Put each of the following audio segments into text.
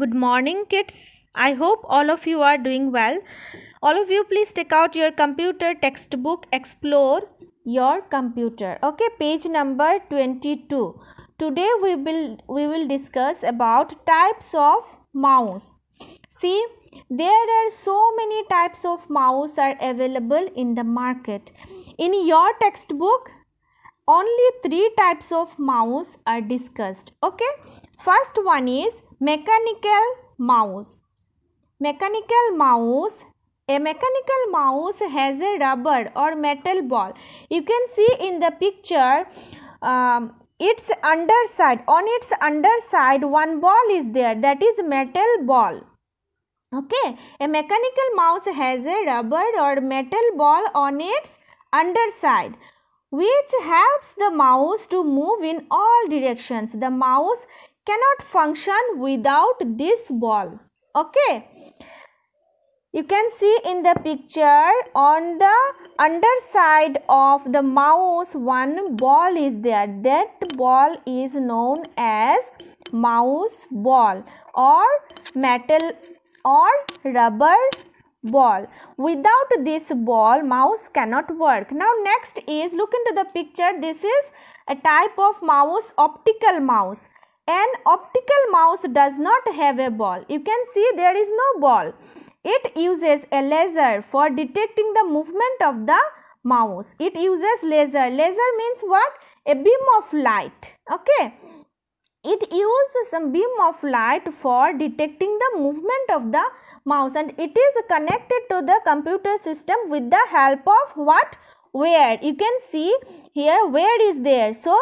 Good morning, kids. I hope all of you are doing well. All of you, please take out your computer textbook, explore your computer. Okay, page number 22. Today we will we will discuss about types of mouse. See, there are so many types of mouse are available in the market. In your textbook, only three types of mouse are discussed. Okay, first one is mechanical mouse mechanical mouse a mechanical mouse has a rubber or metal ball you can see in the picture um, its underside on its underside one ball is there that is metal ball okay a mechanical mouse has a rubber or metal ball on its underside which helps the mouse to move in all directions the mouse cannot function without this ball. Okay. You can see in the picture on the underside of the mouse one ball is there. That ball is known as mouse ball or metal or rubber ball. Without this ball, mouse cannot work. Now next is look into the picture. This is a type of mouse, optical mouse an optical mouse does not have a ball. You can see there is no ball. It uses a laser for detecting the movement of the mouse. It uses laser. Laser means what? A beam of light. Okay. It uses some beam of light for detecting the movement of the mouse and it is connected to the computer system with the help of what? Where. You can see here where is there. So,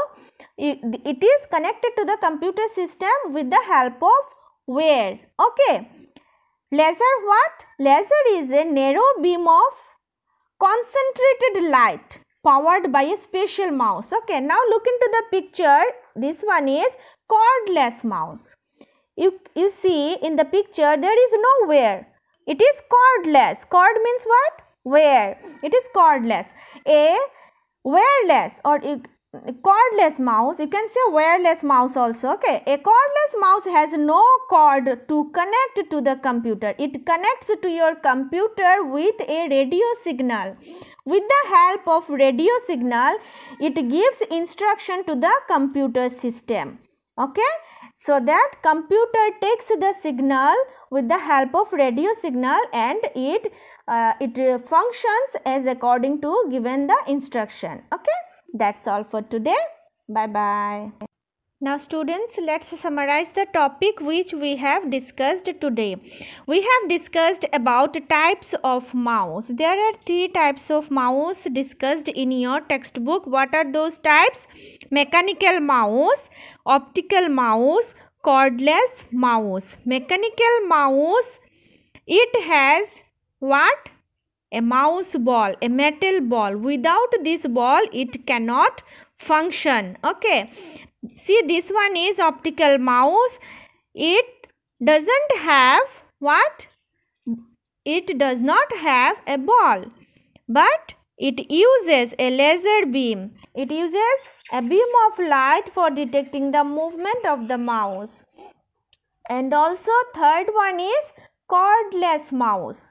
it is connected to the computer system with the help of wire. Okay. Laser what? Laser is a narrow beam of concentrated light powered by a special mouse. Okay. Now look into the picture. This one is cordless mouse. You, you see in the picture there is no wire. It is cordless. Cord means what? Wire. It is cordless. A wireless or cordless mouse you can say wireless mouse also okay a cordless mouse has no cord to connect to the computer it connects to your computer with a radio signal with the help of radio signal it gives instruction to the computer system okay so that computer takes the signal with the help of radio signal and it uh, it functions as according to given the instruction okay that's all for today. Bye-bye. Now students, let's summarize the topic which we have discussed today. We have discussed about types of mouse. There are three types of mouse discussed in your textbook. What are those types? Mechanical mouse, optical mouse, cordless mouse. Mechanical mouse, it has what? a mouse ball a metal ball without this ball it cannot function okay see this one is optical mouse it doesn't have what it does not have a ball but it uses a laser beam it uses a beam of light for detecting the movement of the mouse and also third one is cordless mouse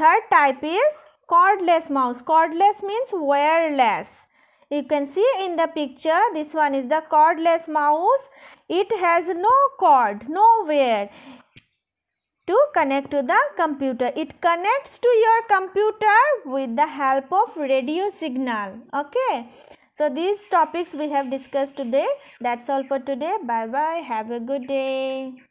Third type is cordless mouse. Cordless means wireless. You can see in the picture this one is the cordless mouse. It has no cord, no wire to connect to the computer. It connects to your computer with the help of radio signal. Okay. So these topics we have discussed today. That's all for today. Bye bye. Have a good day.